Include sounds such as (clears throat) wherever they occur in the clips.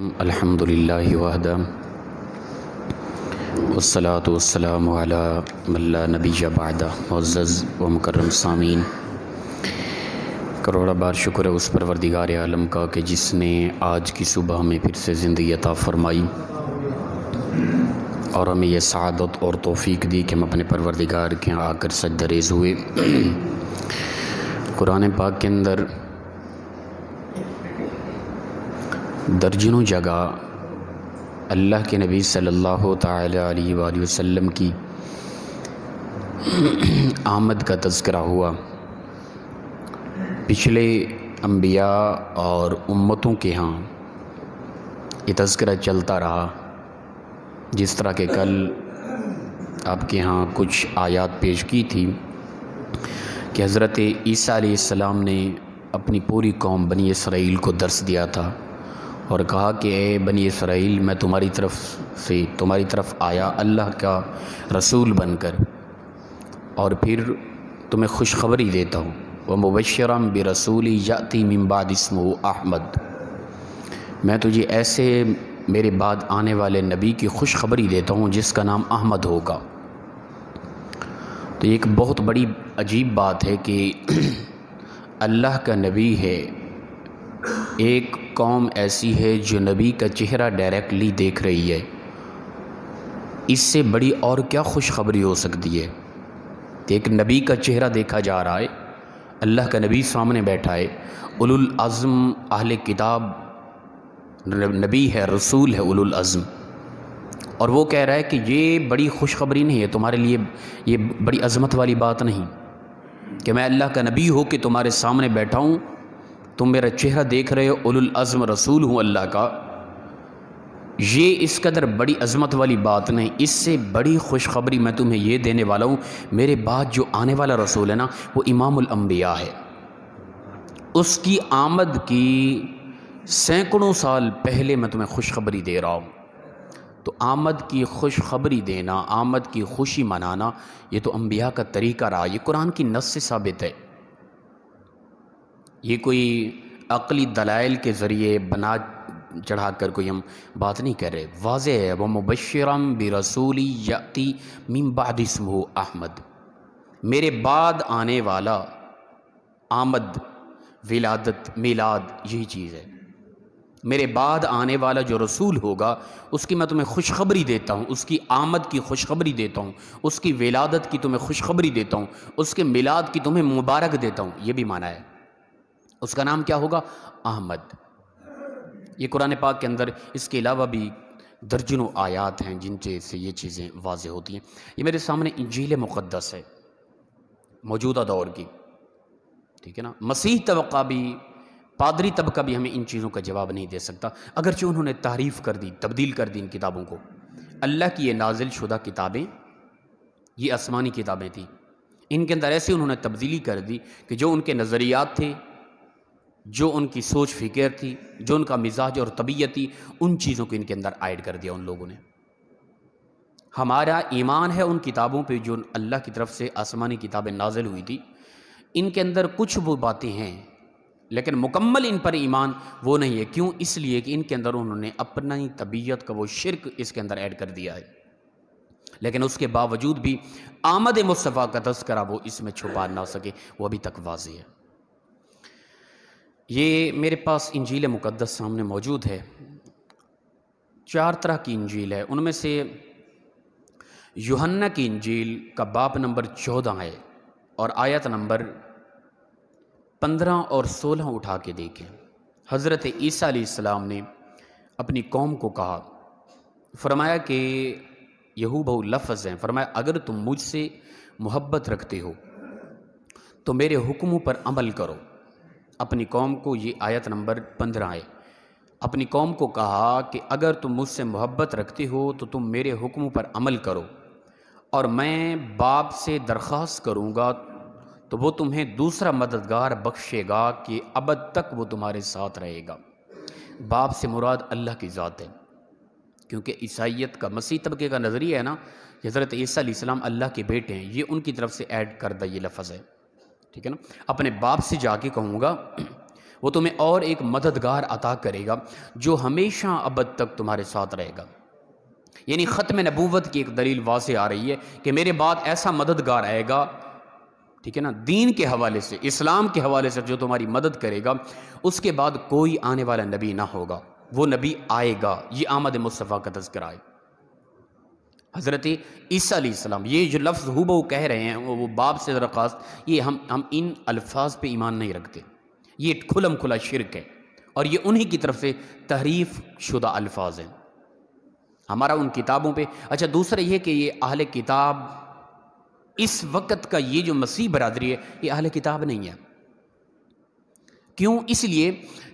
لله وحده والصلاة والسلام على من لا نبي بعده व मुकरम सामीन करोड़ा बार शुक्र है उस परवरदिगार आलम का कि जिसने आज की सुबह हमें फिर से ज़िंदगी अता फरमाई और हमें यह सदत और तोफ़ी दी कि हम अपने परवरदिगार के आकर सजदरेज़ हुए कुरान पाक के अंदर दर्जनों जगह अल्लाह के नबी सल्लल्लाहु सल्ला वसल्लम की आमद का तस्करा हुआ पिछले अम्बिया और उम्मतों के यहाँ ये तस्करा चलता रहा जिस तरह के कल आपके यहाँ कुछ आयात पेश की थी कि हज़रत ईसा ने अपनी पूरी कौम बनी इसराइल को दर्श दिया था और कहा कि ए बनी इसराइल मैं तुम्हारी तरफ से तुम्हारी तरफ आया अल्लाह का रसूल बनकर और फिर तुम्हें खुशखबरी देता हूँ व मुबशरम बे रसूली याति मम्बाद इसम अहमद मैं तुझे ऐसे मेरे बाद आने वाले नबी की खुशखबरी देता हूँ जिसका नाम अहमद होगा तो एक बहुत बड़ी अजीब बात है कि (clears throat) अल्लाह का नबी है एक कौम ऐसी है जो नबी का चेहरा डायरेक्टली देख रही है इससे बड़ी और क्या खुशखबरी हो सकती है कि एक नबी का चेहरा देखा जा रहा है अल्लाह का नबी सामने बैठा है उलुल अज़म अहल किताब नबी है रसूल है उलुल अज़म और वो कह रहा है कि ये बड़ी खुशखबरी नहीं है तुम्हारे लिए ये बड़ी अज़मत वाली बात नहीं कि मैं अल्लाह का नबी हो के तुम्हारे सामने बैठा हूँ तुम मेरा चेहरा देख रहे हो उलुल अज़म रसूल हूँ अल्लाह का ये इस कदर बड़ी अजमत वाली बात नहीं इससे बड़ी खुशखबरी मैं तुम्हें यह देने वाला हूँ मेरे बाद जो आने वाला रसूल है ना वो इमामबिया है उसकी आमद की सैकड़ों साल पहले मैं तुम्हें खुशखबरी दे रहा हूँ तो आमद की खुशखबरी देना आमद की खुशी मनाना ये तो अम्बिया का तरीका रहा ये कुरान की नस से साबित है ये कोई अकली दलाइल के ज़रिए बना चढ़ा कर कोई हम बात नहीं कर रहे वाज है वह मुबशरम बरसूली याति मिम्बादिसम अहमद मेरे बाद आने वाला आमद विलादत मिलाद यही चीज़ है मेरे बाद आने वाला जो रसूल होगा उसकी मैं तुम्हें खुशखबरी देता हूँ उसकी आमद की खुशखबरी देता हूँ उसकी विलादत की तुम्हें खुशखबरी देता हूँ उसके मिलाद की तुम्हें मुबारक देता हूँ ये भी माना है उसका नाम क्या होगा अहमद ये कुरान पाक के अंदर इसके अलावा भी दर्जनों आयात हैं जिनसे से ये चीज़ें वाज होती हैं ये मेरे सामने इंजील मुक़दस है मौजूदा दौर की ठीक है ना मसीह तबका भी पादरी तबका भी हमें इन चीज़ों का जवाब नहीं दे सकता अगरचे उन्होंने तारीफ़ कर दी तब्दील कर दी इन किताबों को अल्लाह की ये नाजिल शुदा किताबें ये आसमानी किताबें थी इनके अंदर ऐसी उन्होंने तब्दीली कर दी कि जो उनके नज़रियात थे जो उनकी सोच फिक्र थी जो उनका मिजाज और तबीयत थी उन चीज़ों को इनके अंदर ऐड कर दिया उन लोगों ने हमारा ईमान है उन किताबों पे जो अल्लाह की तरफ से आसमानी किताबें नाजिल हुई थी इनके अंदर कुछ वो बातें हैं लेकिन मुकम्मल इन पर ईमान वो नहीं है क्यों इसलिए कि इनके अंदर उन्होंने अपनी तबीयत का वो शिरक इसके अंदर ऐड कर दिया है लेकिन उसके बावजूद भी आमद मुस्तफ़ा का तस्करा वो इसमें छुपा ना सके वो अभी तक वाज है ये मेरे पास इंजील मुक़दस सामने मौजूद है चार तरह की इंजील है उनमें से यूहन्ना की इंजील का बाप नंबर चौदह है और आयत नंबर पंद्रह और सोलह उठा के देखें हज़रत ईसा सलाम ने अपनी कौम को कहा फरमाया कि यहू बहु लफ्ज़ हैं फरमाया अगर तुम मुझसे मोहब्बत रखते हो तो मेरे हुक्मों पर अमल करो अपनी कौम को ये आयत नंबर पंद्रह आए अपनी कौम को कहा कि अगर तुम मुझसे मोहब्बत रखते हो तो तुम मेरे हुक्म पर अमल करो और मैं बाप से दरख्वास्त करूँगा तो वो तुम्हें दूसरा मददगार बख्शेगा कि अब तक वो तुम्हारे साथ रहेगा बाप से मुराद अल्लाह की ज़ात है क्योंकि ईसाइत का मसीह तबके का नज़रिया है ना हज़रत ईसा अल्लाह के बेटे हैं ये उनकी तरफ से ऐड कर ये लफज है ठीक है ना अपने बाप से जाके कहूँगा वो तुम्हें और एक मददगार अता करेगा जो हमेशा अब तक तुम्हारे साथ रहेगा यानी ख़त्म नबूवत की एक दलील वासे आ रही है कि मेरे बाद ऐसा मददगार आएगा ठीक है ना दीन के हवाले से इस्लाम के हवाले से जो तुम्हारी मदद करेगा उसके बाद कोई आने वाला नबी ना होगा वो नबी आएगा ये आमद मुस्तफ़ा का तस्कर आएगा हज़रत ईसीम ये जो लफ्ज़ हु बहू कह रहे हैं वो बाप से दरख्वास्त ये हम हम इन अल्फाज पे ईमान नहीं रखते ये खुलम खुला शिरक है और ये उन्हीं की तरफ से तहरीफ़ शुदा अल्फाज हैं हमारा उन किताबों पे अच्छा दूसरा ये कि ये अहल किताब इस वक्त का ये जो मसीह बरदरी है ये अहल किताब नहीं है क्यों इसलिए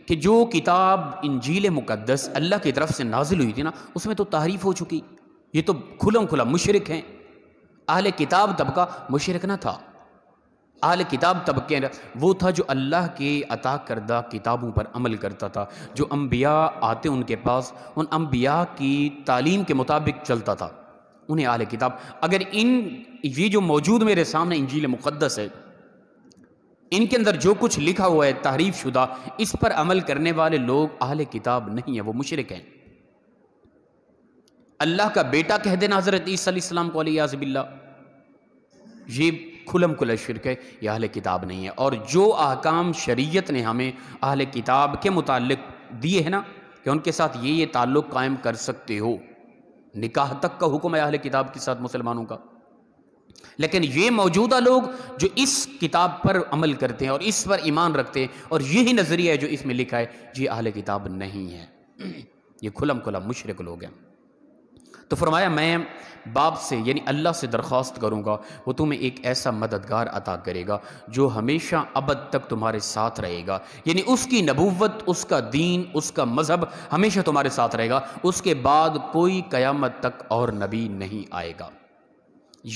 कि जो किताब इंजील मुकदस अल्लाह की तरफ से नाजिल हुई थी ना उसमें तो तारीफ़ हो चुकी ये तो खुलम खुला मुशरक हैं अहल किताब तबका मुशरक ना था आल किताब तबके वो था जो अल्लाह के अता करदा किताबों पर अमल करता था जो अम्बिया आते उनके पास उन अम्बिया की तालीम के मुताबिक चलता था उन्हें आल किताब अगर इन ये जो मौजूद मेरे सामने इंजील मुक़दस है इनके अंदर जो कुछ लिखा हुआ है तहरीफ शुदा इस पर अमल करने वाले लोग अहल किताब नहीं है वो मुशरक हैं अल्लाह का बेटा कह देना हज़रत ईसीम को अलियाज़बिल्ला ये खुलम खुला शिरक है यह अहल किताब नहीं है और जो अहकाम शरीयत ने हमें अहल किताब के मुतालिक दिए हैं ना कि उनके साथ ये ये ताल्लुक़ कायम कर सकते हो निकाह तक का हुक्म है अहल किताब के साथ मुसलमानों का लेकिन ये मौजूदा लोग जो इस किताब पर अमल करते हैं और इस पर ईमान रखते हैं और यही नज़रिया है जो इसमें लिखा है ये अहल किताब नहीं है (clears throat) ये खुलम खुला मुशरक लोग हैं तो फरमाया मैं बाप से यानी अल्लाह से दरख्वास्त करूँगा वो तुम्हें एक ऐसा मददगार अता करेगा जो हमेशा अबद तक तुम्हारे साथ रहेगा यानी उसकी नबूवत उसका दीन उसका मज़हब हमेशा तुम्हारे साथ रहेगा उसके बाद कोई क़यामत तक और नबी नहीं आएगा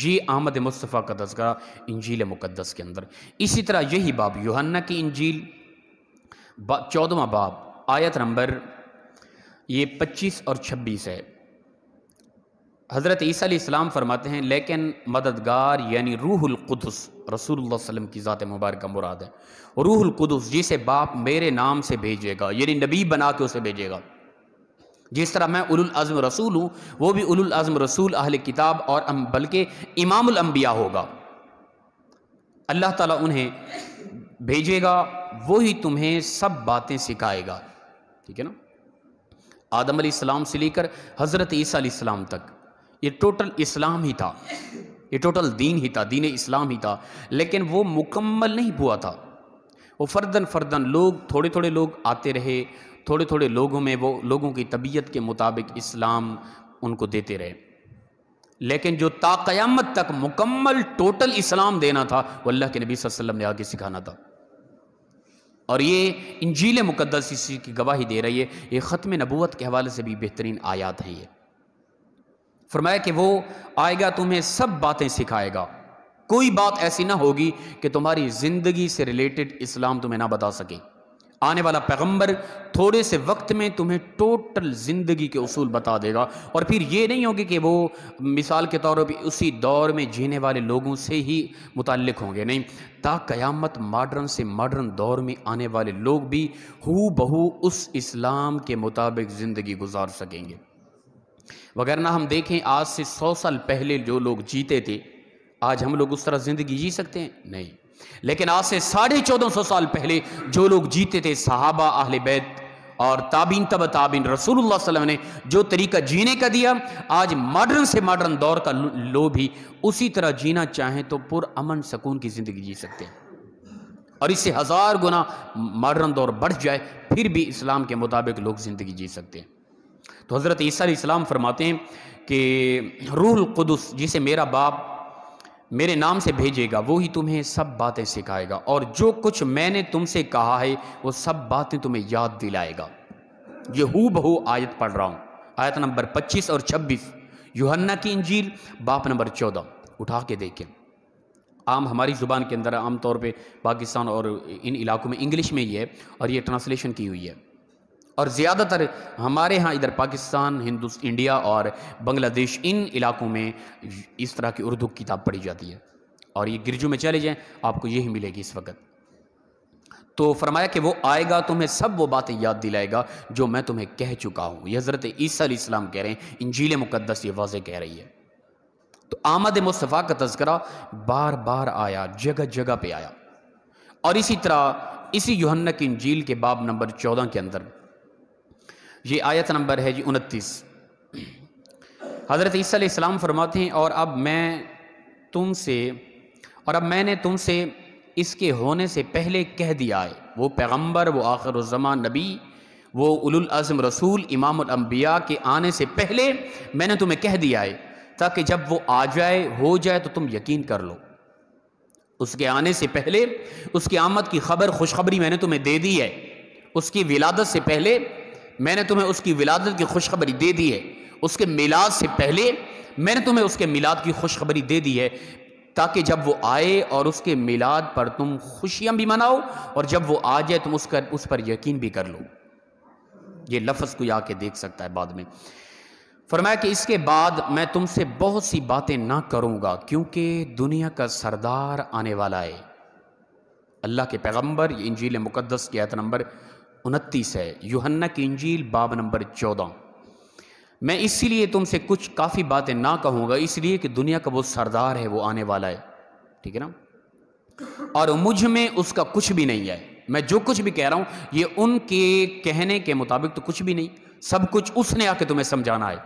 ये आमद मुस्तफ़ा का तस्करा इंजील मुकदस के अंदर इसी तरह यही बाब योहन्ना की इंजील बा, चौदवा बाब आयत नंबर ये पच्चीस और छब्बीस है हज़रत ईसा इस्लाम फरमाते हैं लेकिन मददगार यानी रूहुल कुदस रसूल वसलम की ज़ात मुबारक मुराद है रूहुल कुदस जिसे बाप मेरे नाम से भेजेगा यानी नबी बना के उसे भेजेगा जिस तरह मैं उलुल अज़म रसूल हूँ वो भी उलुल अज़म रसूल अहल किताब और बल्कि इमामबिया होगा अल्लाह ताला उन्हें भेजेगा वही तुम्हें सब बातें सिखाएगा ठीक है ना आदम सलाम से लेकर हज़रत ईसा तक ये टोटल इस्लाम ही था ये टोटल दीन ही था दीन इस्लाम ही था लेकिन वो मुकम्मल नहीं हुआ था वो फर्दन फर्दन लोग थोड़े थोड़े लोग आते रहे थोड़े थोड़े लोगों में वो लोगों की तबीयत के मुताबिक इस्लाम उनको देते रहे लेकिन जो ताक़यामत तक मुकम्मल टोटल इस्लाम देना था वो अल्लाह के नबी वसल्लम ने आगे सिखाना था और ये इंजील मुकदस इसी की गवाही दे रही है ये ख़त्म नबूत के हवाले से भी बेहतरीन आयात है ये फरमाया कि वो आएगा तुम्हें सब बातें सिखाएगा कोई बात ऐसी ना होगी कि तुम्हारी ज़िंदगी से रिलेटेड इस्लाम तुम्हें ना बता सके आने वाला पैगंबर थोड़े से वक्त में तुम्हें टोटल ज़िंदगी के उसूल बता देगा और फिर ये नहीं होगी कि वो मिसाल के तौर पर उसी दौर में जीने वाले लोगों से ही मुतलक होंगे नहीं ता क़यामत मॉडर्न से मॉडर्न दौर में आने वाले लोग भी हु बहू उस इस्लाम के मुताबिक ज़िंदगी गुजार सकेंगे वगरना हम देखें आज से सौ साल पहले जो लोग जीते थे आज हम लोग उस तरह ज़िंदगी जी सकते हैं नहीं लेकिन आज से साढ़े चौदह सौ साल पहले जो लोग जीते थे सहाबा आहल बैत और ताबीन तब ताबीन रसूलुल्लाह वसल्लम ने जो तरीका जीने का दिया आज मॉडर्न से मॉडर्न दौर का लोग भी उसी तरह जीना चाहें तो पुरअमन सकून की ज़िंदगी जी सकते हैं और इससे हज़ार गुना मॉडर्न दौर बढ़ जाए फिर भी इस्लाम के मुताबिक लोग ज़िंदगी जी सकते हैं तो हज़रत ईसा फरमाते हैं कि रूहुल कुदस जिसे मेरा बाप मेरे नाम से भेजेगा वो ही तुम्हें सब बातें सिखाएगा और जो कुछ मैंने तुमसे कहा है वो सब बातें तुम्हें याद दिलाएगा ये हु बहू आयत पढ़ रहा हूँ आयत नंबर 25 और 26 यूहन्ना की इंजील बाप नंबर 14 उठा के देखें आम हमारी ज़ुबान के अंदर आम तौर पे पाकिस्तान और इन इलाकों में इंग्लिश में ही है और ये ट्रांसलेशन की हुई है और ज़्यादातर हमारे यहाँ इधर पाकिस्तान हिंदू इंडिया और बांग्लादेश इन इलाकों में इस तरह की उर्दू किताब पढ़ी जाती है और ये गिरजू में चले जाएँ आपको यही मिलेगी इस वक्त तो फरमाया कि वो आएगा तुम्हें सब वो बातें याद दिलाएगा जो मैं तुम्हें कह चुका हूँ हज़रत ईसा इस्लाम कह रहे हैं इंजील मुकदस ये वाज कह रही है तो आमद मुस्तफ़ा का तस्करा बार बार आया जगह जगह पे आया और इसी तरह इसी योहन्ना की इंजील के बाब नंबर चौदह के अंदर ये आयत नंबर है जी उनतीस हज़रत ईसीम फरमाते हैं और अब मैं तुमसे और अब मैंने तुमसे इसके होने से पहले कह दिया है वो पैगंबर वो आखिरजमा नबी वो उलज़म रसूल इमामबिया के आने से पहले मैंने तुम्हें कह दिया है ताकि जब वो आ जाए हो जाए तो तुम यकीन कर लो उसके आने से पहले उसकी आमद की खबर खुशखबरी मैंने तुम्हें दे दी है उसकी विलादत से पहले मैंने तुम्हें उसकी विलादत की खुशखबरी दे दी है उसके मिलाद से पहले मैंने तुम्हें उसके मिलाद की खुशखबरी दे दी है ताकि जब वो आए और उसके मिलाद पर तुम खुशियां भी मनाओ और जब वो आ जाए तुम उसका उस पर यकीन भी कर लो ये लफ्ज़ को आके देख सकता है बाद में फरमाया कि इसके बाद मैं तुमसे बहुत सी बातें ना करूंगा क्योंकि दुनिया का सरदार आने वाला है अल्लाह के पैगंबर इंजील मुकदस की आयत नंबर उनतीस है यूहन्ना की इंजील बाब नंबर चौदह मैं इसीलिए तुमसे कुछ काफ़ी बातें ना कहूँगा इसलिए कि दुनिया का वो सरदार है वो आने वाला है ठीक है ना और मुझ में उसका कुछ भी नहीं है मैं जो कुछ भी कह रहा हूँ ये उनके कहने के मुताबिक तो कुछ भी नहीं सब कुछ उसने आके तुम्हें समझाना है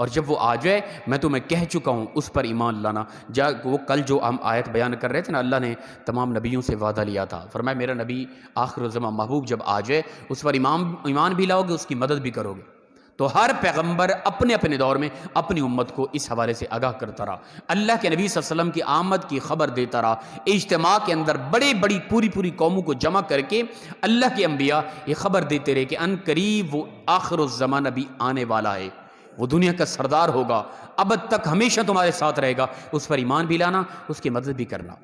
और जब वो आ जाए मैं तुम्हें तो कह चुका हूँ उस पर ईमान लाना जा वो कल जो हम आयत बयान कर रहे थे ना अल्लाह ने तमाम नबियों से वादा लिया था फरमाया मेरा नबी आखिर जमा महबूब जब आ जाए उस पर ईमान ईमान भी लाओगे उसकी मदद भी करोगे तो हर पैगंबर अपने अपने दौर में अपनी उम्मत को इस हवाले से आगाह करता रहा अल्लाह के नबी वसल्लम की आमद की खबर देता रहा इज्तम के अंदर बड़े बड़ी पूरी पूरी कौमों को जमा करके अल्लाह के अम्बिया ये खबर देते रहे कि अन करीब वो आखिर ज़मा नबी आने वाला है वो दुनिया का सरदार होगा अब तक हमेशा तुम्हारे साथ रहेगा उस पर ईमान भी लाना उसकी मदद भी करना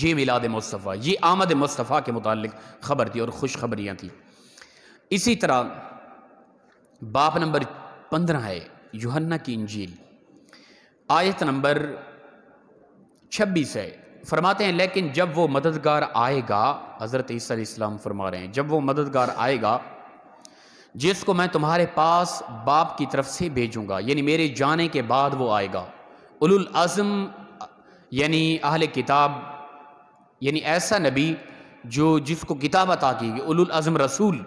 ये मिलाद मुस्तफ़ा ये आमद मुस्तफ़ा के मुतालिक ख़बर थी और खुशखबरियाँ थी इसी तरह बाप नंबर पंद्रह है युहन्ना की इंजील आयत नंबर छब्बीस है फरमाते हैं लेकिन जब वो मददगार आएगा हज़रत ईसा इस्लाम फरमा रहे हैं जब वो मददगार आएगा जिसको मैं तुम्हारे पास बाप की तरफ से भेजूँगा यानी मेरे जाने के बाद वो आएगा उलुल अज़म यानी अहल किताब यानी ऐसा नबी जो जिसको किताब अता की गई उलुल अज़म रसूल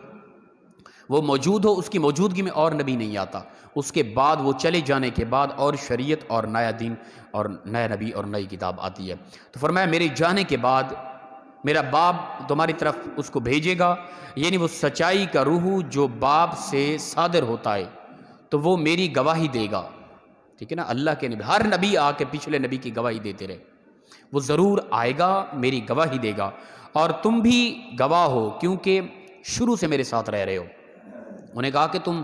वो मौजूद हो उसकी मौजूदगी में और नबी नहीं आता उसके बाद वो चले जाने के बाद और शरीयत और नया दिन और नया नबी और नई किताब आती है तो फरमाया मेरे जाने के बाद मेरा बाप तुम्हारी तरफ उसको भेजेगा यानी वो सच्चाई का रूह जो बाप से सादर होता है तो वो मेरी गवाही देगा ठीक है ना अल्लाह के नबी हर नबी आके पिछले नबी की गवाही देते रहे वो ज़रूर आएगा मेरी गवाही देगा और तुम भी गवाह हो क्योंकि शुरू से मेरे साथ रह रहे हो उन्हें कहा कि तुम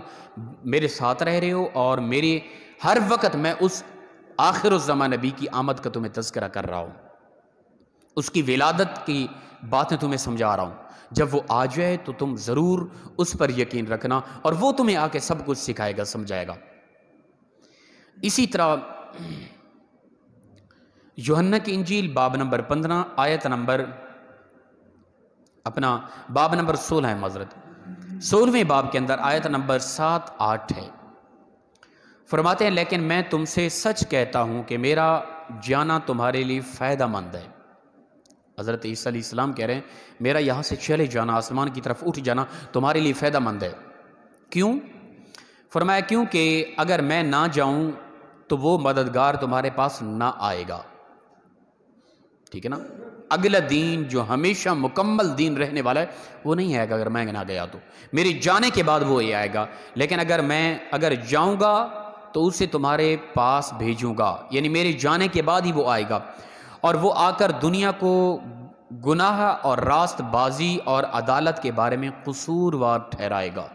मेरे साथ रह रहे हो और मेरे हर वक्त मैं उस आखिर उस जमा नबी की आमद का तुम्हें तस्करा कर रहा हूँ उसकी विलादत की बातें तुम्हें समझा रहा हूँ जब वो आ जाए तो तुम ज़रूर उस पर यकीन रखना और वो तुम्हें आके सब कुछ सिखाएगा समझाएगा इसी तरह योहन्ना की इंजील बाब नंबर पंद्रह आयत नंबर अपना बाब नंबर सोलह है मजरत सोलहवें बाब के अंदर आयत नंबर सात आठ है फरमाते हैं लेकिन मैं तुमसे सच कहता हूं कि मेरा जाना तुम्हारे लिए फ़ायदा मंद है हज़रत ईसीम कह रहे हैं मेरा यहाँ से चले जाना आसमान की तरफ उठ जाना तुम्हारे लिए फ़ायदा मंद है क्यों फरमाया क्योंकि अगर मैं ना जाऊँ तो वो मददगार तुम्हारे पास ना आएगा ठीक है ना अगला दिन जो हमेशा मुकम्मल दिन रहने वाला है वो नहीं आएगा अगर मैं ना गया तो मेरे जाने के बाद वो ये आएगा लेकिन अगर मैं अगर जाऊँगा तो उसे तुम्हारे पास भेजूँगा यानी मेरे जाने के बाद ही वो आएगा और वो आकर दुनिया को गुनाह और रास्तबाजी और अदालत के बारे में कसूरवार ठहराएगा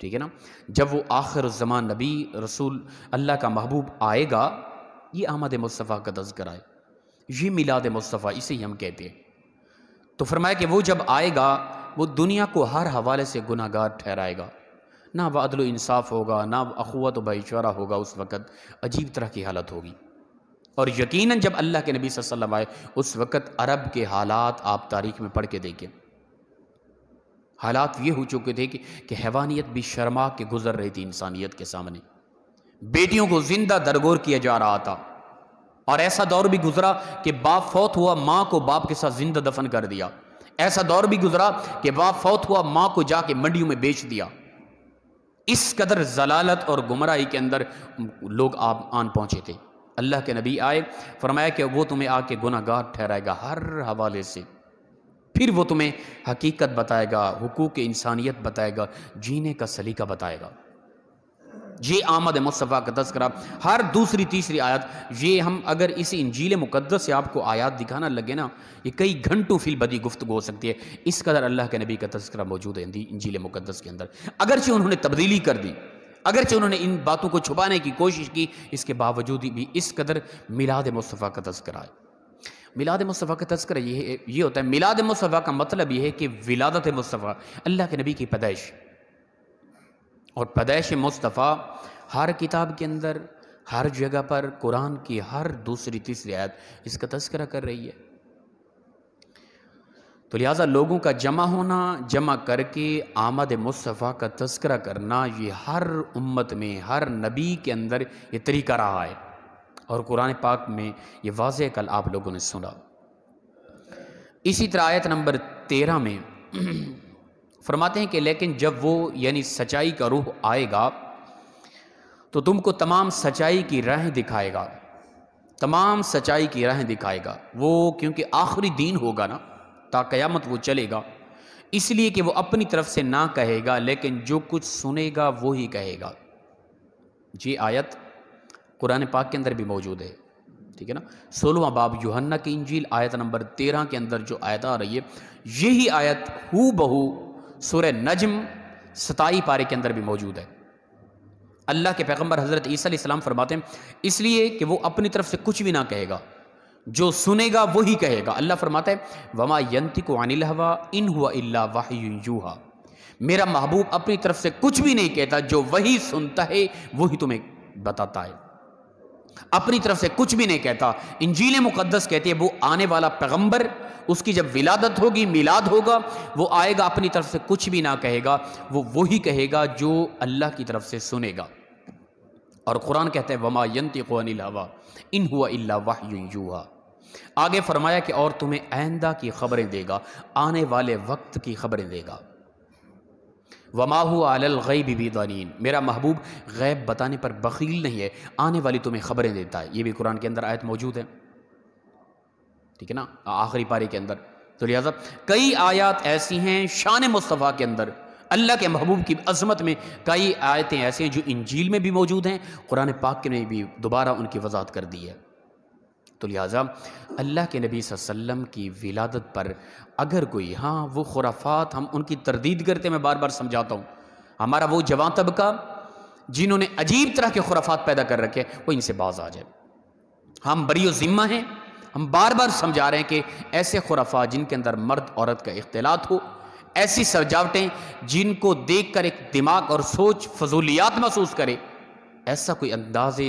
ठीक है ना जब वो आखिर ज़मान नबी रसूल अल्लाह का महबूब आएगा ये अहमद मुस्तफ़ा का तस्करा आए ये मिलाद मुस्तफ़ा इसे ही हम कहते हैं तो फरमाया कि वो जब आएगा वो दुनिया को हर हवाले से गुनागार ठहराएगा ना वह अदल इंसाफ होगा ना अखवत व भाईचारा होगा उस वक़्त अजीब तरह की हालत होगी और यकीनन जब अल्लाह के नबी वसल्लम आए उस वक़्त अरब के हालात आप तारीख में पढ़ के देखें हालात ये हो चुके थे कि, कि हैवानियत भी शर्मा के गुजर रही थी इंसानियत के सामने बेटियों को जिंदा दरगोर किया जा रहा था और ऐसा दौर भी गुजरा कि बाप फौत हुआ माँ को बाप के साथ जिंदा दफन कर दिया ऐसा दौर भी गुजरा कि बाप फौत हुआ माँ को जाके मंडियों में बेच दिया इस कदर जलालत और गुमराही के अंदर लोग आप आन पहुंचे थे अल्लाह के नबी आए फरमाया कि वो तुम्हें आके गुनागार ठहराएगा हर हवाले से फिर वो तुम्हें हकीकत बताएगा हकूक़ इंसानियत बताएगा जीने का सलीका बताएगा ये आमद मुस्तफ़ा का तस्करा हर दूसरी तीसरी आयत ये हम अगर इसी इंजील मुकदस से आपको आयत दिखाना लगे ना ये कई घंटों फिल बदी गुफ्तु हो सकती है इस कदर अल्लाह के नबी का तस्करा मौजूद है इंजील मुकदस के अंदर अगरचे उन्होंने तब्दीली कर दी अगरचे उन्होंने इन बातों को छुपाने की कोशिश की इसके बावजूद भी इस कदर मिलाद मुस्तफ़ा का तस्करा है मिलाद मुस्तफ़ा का तस्करा ये ये होता है मिलाद मुस्तफ़ा का मतलब यह है कि विलादत मुस्तफ़ा अल्लाह के नबी की पैदाइश और पैदाइश मुस्तफ़ा हर किताब के अंदर हर जगह पर कुरान की हर दूसरी तीसरी आयत इसका तस्करा कर रही है तो लिहाजा लोगों का जमा होना जमा करके आमद मुस्तफ़ा का तस्करा करना ये हर उम्मत में हर नबी के अंदर ये तरीका रहा है और कुरान पाक में ये वाज कल आप लोगों ने सुना इसी तरह आयत नंबर तेरह में (clears throat) फरमाते हैं कि लेकिन जब वो यानी सच्चाई का रूह आएगा तो तुमको तमाम सच्चाई की राह दिखाएगा तमाम सच्चाई की राह दिखाएगा वो क्योंकि आखिरी दिन होगा ना ता क़यामत वो चलेगा इसलिए कि वो अपनी तरफ से ना कहेगा लेकिन जो कुछ सुनेगा वो ही कहेगा ये आयत कुरान पाक के अंदर भी मौजूद है ठीक है ना सोलवा बाब योहन्ना की इंजील आयत नंबर तेरह के अंदर जो आयत आ रही है यही आयत हु बहू सुर नजम सताई पारे के अंदर भी मौजूद है अल्लाह के पैगम्बर हज़रत ईसा फरमाते हैं इसलिए कि वो अपनी तरफ से कुछ भी ना कहेगा जो सुनेगा वही कहेगा अल्लाह फरमाता है वमा यंती को अनिल हवा इन हुआ इल्ला वाह यूहा मेरा महबूब अपनी तरफ से कुछ भी नहीं कहता जो वही सुनता है वही तुम्हें बताता है अपनी तरफ से कुछ भी नहीं कहता इंजील मुकदस कहती है वो आने वाला पैगंबर उसकी जब विलादत होगी मिलाद होगा वो आएगा अपनी तरफ से कुछ भी ना कहेगा वो वही कहेगा जो अल्लाह की तरफ से सुनेगा और कुरान कहते हैं वमा यंती को अनिल हवा इन हुआ इल्ला वाह यूहा आगे फरमाया कि और तुम्हें आइंदा की खबरें देगा आने वाले वक्त की खबरें देगा वमाहू आल गई बीबीदानीन मेरा महबूब गैब बताने पर बकील नहीं है आने वाली तुम्हें खबरें देता है ये भी कुरान के अंदर आयत मौजूद है ठीक है ना आखिरी पारी के अंदर तो लिहाजा कई आयात ऐसी हैं शान मुस्तफ़ा के अंदर अल्लाह के महबूब की अजमत में कई आयतें ऐसी हैं जो इंजील में भी मौजूद हैं कुरान पाक ने भी दोबारा उनकी वजात कर दी है तो लिहाजा अल्लाह के नबी वसम की विलादत पर अगर कोई हाँ वो खुराफात हम उनकी तरदीद करते मैं बार बार समझाता हूँ हमारा वो जवान तबका जिन्होंने अजीब तरह के खुराफात पैदा कर रखे वो इनसे बाज आ जाए हम बरी ज़िम्मा हैं हम बार बार समझा रहे हैं कि ऐसे खुराफा जिनके अंदर मर्द औरत का इख्तलात हो ऐसी सजावटें जिनको देख कर एक दिमाग और सोच फजूलियात महसूस करे ऐसा कोई अंदाज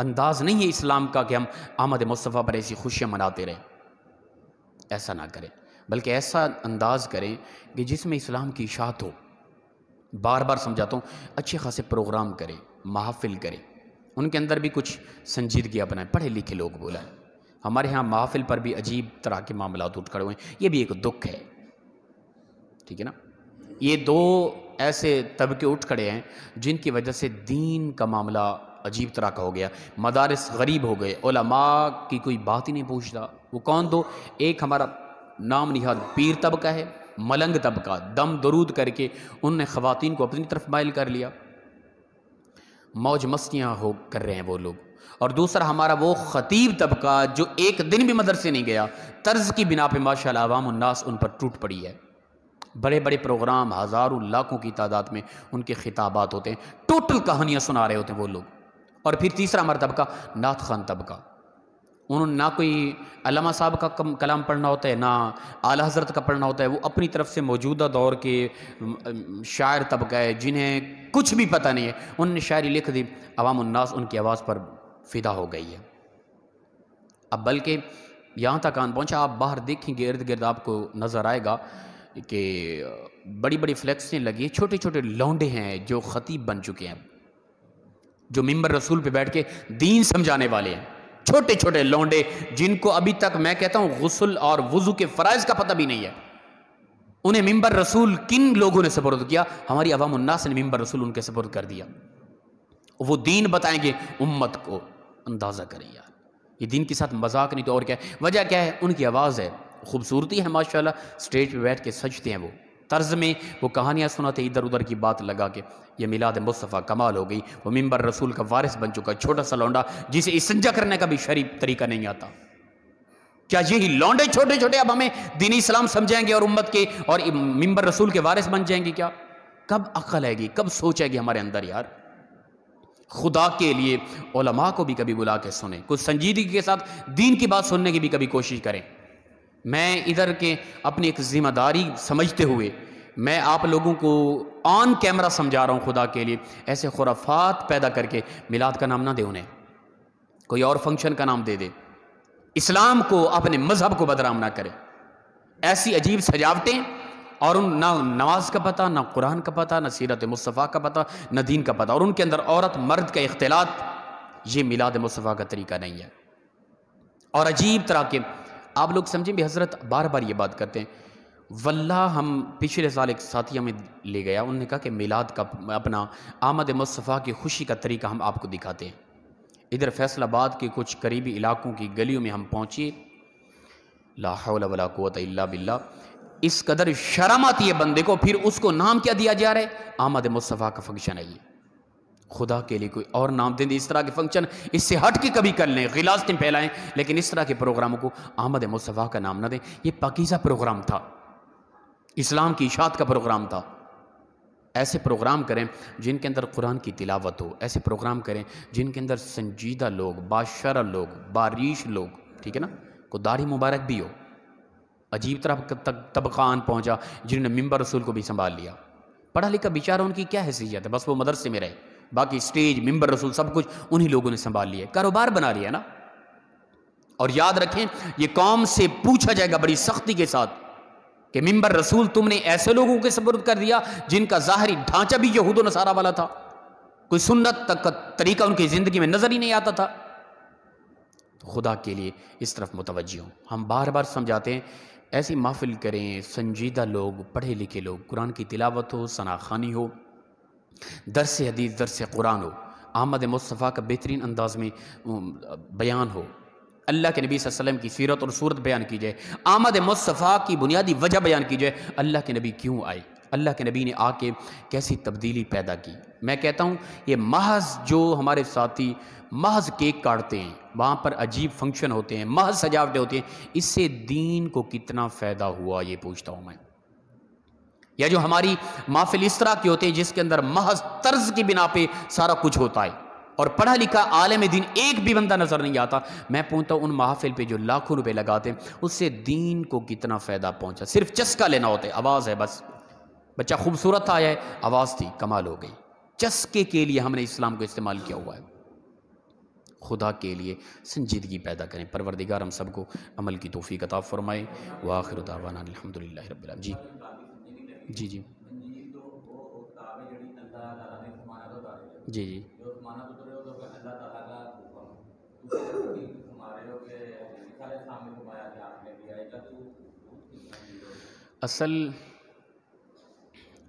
अंदाज नहीं है इस्लाम का कि हम आमद मुस्तफ़ा पर ऐसी खुशियाँ मनाते रहें ऐसा ना करें बल्कि ऐसा अंदाज करें कि जिसमें इस्लाम की इशात हो बार बार समझाता हूँ अच्छे खासे प्रोग्राम करें महाफिल करें उनके अंदर भी कुछ संजीदगी अपनाएं पढ़े लिखे लोग बुलाएं हमारे यहाँ महाफिल पर भी अजीब तरह के मामला उठ खड़े हुए हैं ये भी एक दुख है ठीक है ना ये दो ऐसे तबके उठ खड़े हैं जिनकी वजह से दीन का मामला अजीब तरह का हो गया मदारस गरीब हो गए ओलमा की कोई बात ही नहीं पूछता वो कौन दो एक हमारा नाम निहाद पीर तबका है मलंग तबका दम दरूद करके उनने ख़वान को अपनी तरफ मायल कर लिया मौज मस्तियाँ हो कर रहे हैं वो लोग और दूसरा हमारा वो ख़तीब तबका जो एक दिन भी मदरसे नहीं गया तर्ज की बिना पे माशा आवाम उन्नास उन पर टूट पड़ी है बड़े बड़े प्रोग्राम हज़ारों लाखों की तादाद में उनके खिताबात होते हैं टोटल कहानियाँ सुना रहे होते हैं वो लोग और फिर तीसरा हमारा तबका नात खान तबका उन्होंने ना कोई अलामा साहब का कम कलाम पढ़ना होता है ना आला हजरत का पढ़ना होता है वो अपनी तरफ से मौजूदा दौर के शायर तबका है जिन्हें कुछ भी पता नहीं है उनने शायरी लिख दी उन्नास उनकी आवाज़ पर फिदा हो गई है अब बल्कि यहाँ तक आन पहुँचा आप बाहर देखेंगे इर्द गिर्द आपको नज़र आएगा कि बड़ी बड़ी फ्लैक्सें लगी छोटे छोटे लौंडे हैं जो ख़तीब बन चुके हैं जो मिंबर रसूल पे बैठ के दीन समझाने वाले हैं छोटे छोटे लौंडे जिनको अभी तक मैं कहता हूँ गसल और वजू के फ़रज़ का पता भी नहीं है उन्हें मिंबर रसूल किन लोगों ने सपोर्ट किया हमारी अवाम उन्नास ने मिंबर रसूल उनके सपोर्ट कर दिया वो दीन बताएंगे उम्मत को अंदाज़ा करें यार ये दीन के साथ मजाक नहीं तो और क्या है वजह क्या है उनकी आवाज़ है खूबसूरती है माशाल्लाह स्टेज पे बैठ के सजते हैं वो तर्ज में वो कहानियाँ सुनाते इधर उधर की बात लगा के ये मिलाद मुस्तफ़ा कमाल हो गई वो मिंबर रसूल का वारिस बन चुका छोटा सा लौंडा जिसे इसंजा करने का भी शरीफ तरीका नहीं आता क्या यही लौंडे छोटे छोटे अब हमें दीनी इस्लाम समझाएंगे और उम्मत के और मिंबर रसूल के वारिस बन जाएंगे क्या कब अकल आएगी कब सोचेगी हमारे अंदर यार खुदा के लिए ओलमा को भी कभी बुला के सुने कुछ संजीदगी के साथ दीन की बात सुनने की भी कभी कोशिश करें मैं इधर के अपनी एक ज़िम्मेदारी समझते हुए मैं आप लोगों को ऑन कैमरा समझा रहा हूँ खुदा के लिए ऐसे खुराफात पैदा करके मिलाद का नाम ना दे उन्हें कोई और फंक्शन का नाम दे दे इस्लाम को अपने मज़हब को बदनाम ना करे ऐसी अजीब सजावटें और उन ना नमाज का पता ना कुरान का पता ना सीरत मुस्तफ़ा का पता ना दीन का पता और उनके अंदर औरत मर्द का इख्तलात ये मिलाद मुस्तफ़ा का तरीका नहीं है और अजीब तरह के आप लोग समझें भी हज़रत बार बार ये बात करते हैं वल्ला हम पिछले साल एक साथी हमें ले गया उन्होंने कहा कि मिलाद का अपना आमद मुस्तफ़ा की खुशी का तरीका हम आपको दिखाते हैं इधर फैसलाबाद के कुछ करीबी इलाकों की गलियों में हम पहुँचे अल्ला बिल्ला इस कदर शर्म आती है बंदे को फिर उसको नाम क्या दिया जा रहा है आमद मुस्तफ़ा का फंक्शन है ये खुदा के लिए कोई और नाम दे दें इस तरह के फंक्शन इससे हट के कभी कर लें गिलासतें फैलाएं लेकिन इस तरह के प्रोग्रामों को आमद मुसफ़ा का नाम ना दें ये पकीज़ा प्रोग्राम था इस्लाम की इशात का प्रोग्राम था ऐसे प्रोग्राम करें जिनके अंदर कुरान की तिलावत हो ऐसे प्रोग्राम करें जिनके अंदर संजीदा लोग बाशर लोग बारिश लोग ठीक है ना को दाढ़ी मुबारक भी हो अजीब तरह तक तबका पहुँचा जिन्होंने मिम्बर रसूल को भी संभाल लिया पढ़ा लिखा बेचारा उनकी क्या हैसियत है बस वो मदरसे में रहे बाकी स्टेज मिंबर रसूल सब कुछ उन्हीं लोगों ने संभाल लिया कारोबार बना लिया ना और याद रखें ये कौम से पूछा जाएगा बड़ी सख्ती के साथ कि मिंबर रसूल तुमने ऐसे लोगों के सबूत कर दिया जिनका ज़ाहरी ढांचा भी यहूद नसारा वाला था कोई सुन्नत तक का तरीका उनकी ज़िंदगी में नज़र ही नहीं आता था तो खुदा के लिए इस तरफ मुतवजी हूं हम बार बार समझाते हैं ऐसी महफिल करें संजीदा लोग पढ़े लिखे लोग कुरान की तिलावत हो सनाखानी हो दरस हदीस दरस कुरान हो अहमद मुस्तफ़ा का बेहतरीन अंदाज में बयान हो अल्लाह के नबी वसल्लम की सीरत और सूरत बयान की जाए आमद मुस्तफ़ा की बुनियादी वजह बयान की जाए अल्लाह के नबी क्यों आए अल्लाह के नबी ने आके कैसी तब्दीली पैदा की मैं कहता हूँ ये महज जो हमारे साथी महज केक काटते हैं वहाँ पर अजीब फंक्शन होते हैं महज सजावटें होती हैं इससे दीन को कितना फ़ायदा हुआ ये पूछता हूँ मैं या जो हमारी माफिल तरह की होती है जिसके अंदर महज तर्ज की बिना पे सारा कुछ होता है और पढ़ा लिखा आलम दिन एक भी बंदा नज़र नहीं आता मैं पूछता उन महाफिल पे जो लाखों रुपए लगाते हैं उससे दीन को कितना फ़ायदा पहुँचा सिर्फ चस्का लेना होता है आवाज़ है बस बच्चा खूबसूरत आया है आवाज़ थी कमाल हो गई चस्के के लिए हमने इस्लाम को इस्तेमाल किया हुआ है खुदा के लिए संजीदगी पैदा करें परवरदिगार हम सबको अमल की तोफ़ी कताब फरमाएँ वाखिर दावाना अलहमदिल्ला रबी जी जी जी जी जी असल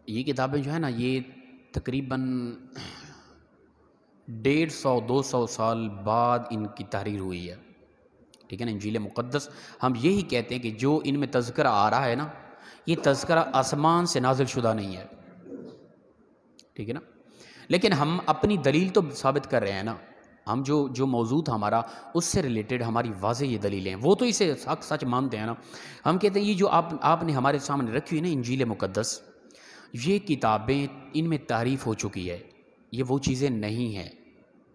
ये किताबें जो है ना ये तकरीबन डेढ़ सौ दो सौ साल बाद इनकी तहरीर हुई है ठीक है ना इंजील मुक़दस हम यही कहते हैं कि जो इनमें तस्कर आ रहा है ना ये तस्करा आसमान से नाजिल शुदा नहीं है ठीक है ना लेकिन हम अपनी दलील तो साबित कर रहे हैं ना हम जो जो मौजूद था हमारा उससे रिलेटेड हमारी वाजे ये दलीलें हैं वो तो इसे हक सच मानते हैं ना हम कहते हैं ये जो आप आपने हमारे सामने रखी हुई ना इंजील मुकदस ये किताबें इनमें तारीफ़ हो चुकी है ये वो चीज़ें नहीं हैं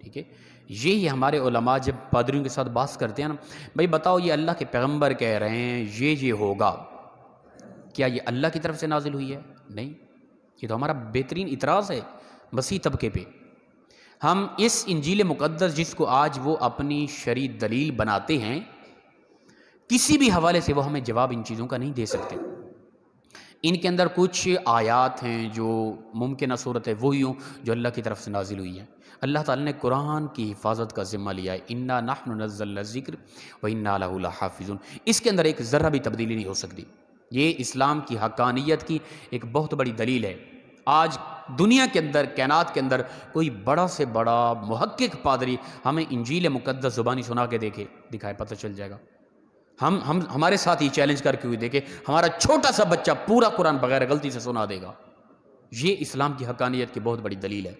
ठीक है ही हमारे उलमा जब पादरियों के साथ बात करते हैं ना भाई बताओ ये अल्लाह के पैगंबर कह रहे हैं ये ये होगा क्या ये अल्लाह की तरफ से नाजिल हुई है नहीं ये तो हमारा बेहतरीन इतराज़ है मसीह तबके पे हम इस इंजील मुकद्दस जिसको आज वो अपनी शरी दलील बनाते हैं किसी भी हवाले से वो हमें जवाब इन चीज़ों का नहीं दे सकते इनके अंदर कुछ आयात हैं जो मुमकिन सूरत है वही हों जो अल्लाह की तरफ से नाजिल हुई है अल्लाह ताला ने कुरान की हिफाजत का ज़िम्मा लिया है इन्ना नाहन जिक्र व इन्ना हाफिज़ इसके अंदर एक ज़र्रा भी तब्दीली नहीं हो सकती ये इस्लाम की हकानियत की एक बहुत बड़ी दलील है आज दुनिया के अंदर कैनात के अंदर कोई बड़ा से बड़ा महक्क पादरी हमें इंजील मुकदस ज़ुबानी सुना के देखे दिखाए पता चल जाएगा हम हम हमारे साथ ही चैलेंज करके हुए देखे हमारा छोटा सा बच्चा पूरा कुरान बगैर गलती से सुना देगा ये इस्लाम की हकानियत की बहुत बड़ी दलील है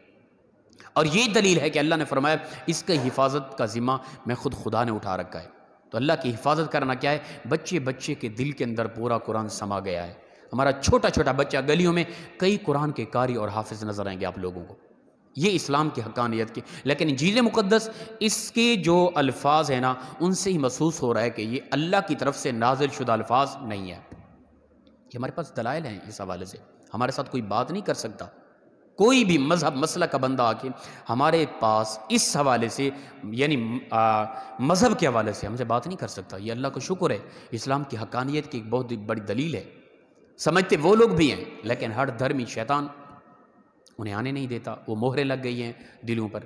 और ये दलील है कि अल्लाह ने फरमाया इसके हिफाजत का ज़िम्मा मैं खुद खुदा ने उठा रखा है तो अल्लाह की हिफाजत करना क्या है बच्चे बच्चे के दिल के अंदर पूरा कुरान समा गया है हमारा छोटा छोटा बच्चा गलियों में कई कुरान के कारी और हाफिज नज़र आएंगे आप लोगों को ये इस्लाम की हकानियत की लेकिन जील मुक़दस इसके जो अल्फाज हैं ना उनसे ही महसूस हो रहा है कि ये अल्लाह की तरफ से नाजिल शुदा अल्फाज नहीं है ये हमारे पास दलाइल हैं इस हवाले से हमारे साथ कोई बात नहीं कर सकता कोई भी मजहब मसला का बंदा आके हमारे पास इस हवाले से यानी मज़हब के हवाले से हमसे बात नहीं कर सकता ये अल्लाह का शुक्र है इस्लाम की हकानियत की एक बहुत बड़ी दलील है समझते वो लोग भी हैं लेकिन हर धर्मी शैतान उन्हें आने नहीं देता वो मोहरे लग गई हैं दिलों पर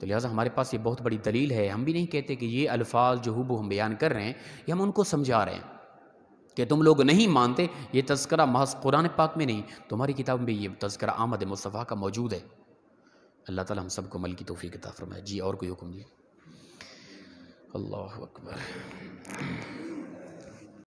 तो लिहाजा हमारे पास ये बहुत बड़ी दलील है हम भी नहीं कहते कि ये अल्फाज जो हूबू हम बयान कर रहे हैं ये हम उनको समझा रहे हैं कि तुम लोग नहीं मानते ये तस्करा महज कुरान पाक में नहीं तुम्हारी किताब में ये तस्करा आमद मुस्तफ़ा का मौजूद है अल्लाह ताला हम सबको मल की तोफ़ी किताब फरमाए जी और कोई हुक्म दिए अल्लाह अकबर